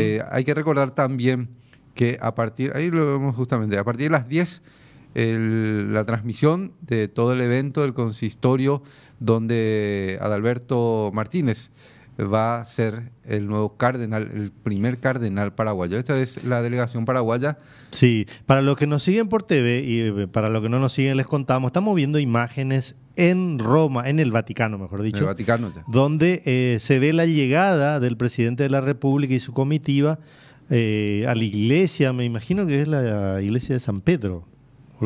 Eh, hay que recordar también que a partir, ahí lo vemos justamente, a partir de las 10, la transmisión de todo el evento del consistorio donde Adalberto Martínez va a ser el nuevo cardenal, el primer cardenal paraguayo. Esta es la delegación paraguaya. Sí, para los que nos siguen por TV y eh, para los que no nos siguen les contamos, estamos viendo imágenes en Roma, en el Vaticano, mejor dicho. En El Vaticano ya. Donde eh, se ve la llegada del presidente de la República y su comitiva eh, a la iglesia, me imagino que es la iglesia de San Pedro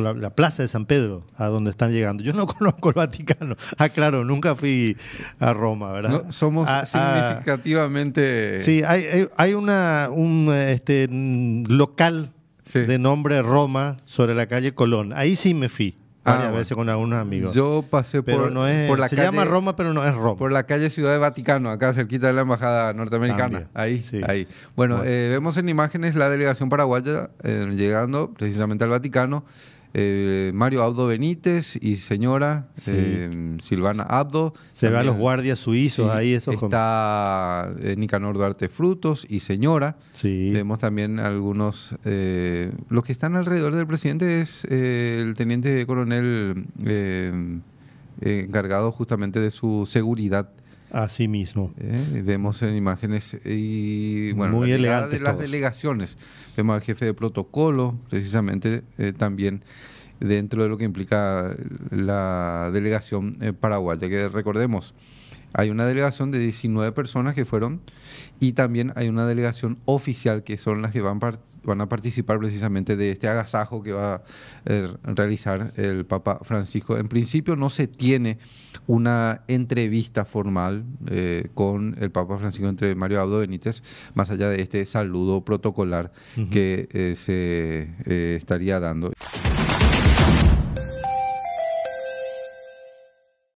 la, la, plaza de San Pedro, a donde están llegando. Yo no conozco el Vaticano. Ah, claro, nunca fui a Roma, ¿verdad? somos ah, ah. significativamente. sí, hay, hay, una, un este, mm, local de nombre Roma sobre la calle Colón. Ahí sí me fui. a ah, veces con algunos amigos. Yo pasé por, no la se calle. llama Roma, pero no es Roma. Por la calle Ciudad de Vaticano, acá cerquita de la embajada norteamericana. Ahí, sí. ahí. Bueno, eh, vemos en imágenes la delegación paraguaya eh, llegando precisamente al Vaticano. Eh, Mario Abdo Benítez y señora eh, Silvana Abdo. Se ve a los guardias suizos ahí, esos Está eh, Nicanor Duarte Frutos y señora. Sí. Vemos también algunos. los que están alrededor del presidente es el teniente coronel encargado justamente de su seguridad sí mismo. Eh, vemos en imágenes eh, y bueno, la de las delegaciones. Vemos al jefe de protocolo, precisamente eh, también dentro de lo que implica la delegación paraguaya, que recordemos, hay una delegación de 19 personas que fueron y también hay una delegación oficial que son las que van, van a participar precisamente de este agasajo que va a eh, realizar el Papa Francisco. En principio no se tiene una entrevista formal eh, con el Papa Francisco entre Mario Abdo Benítez, más allá de este saludo protocolar que eh, se estaría dando.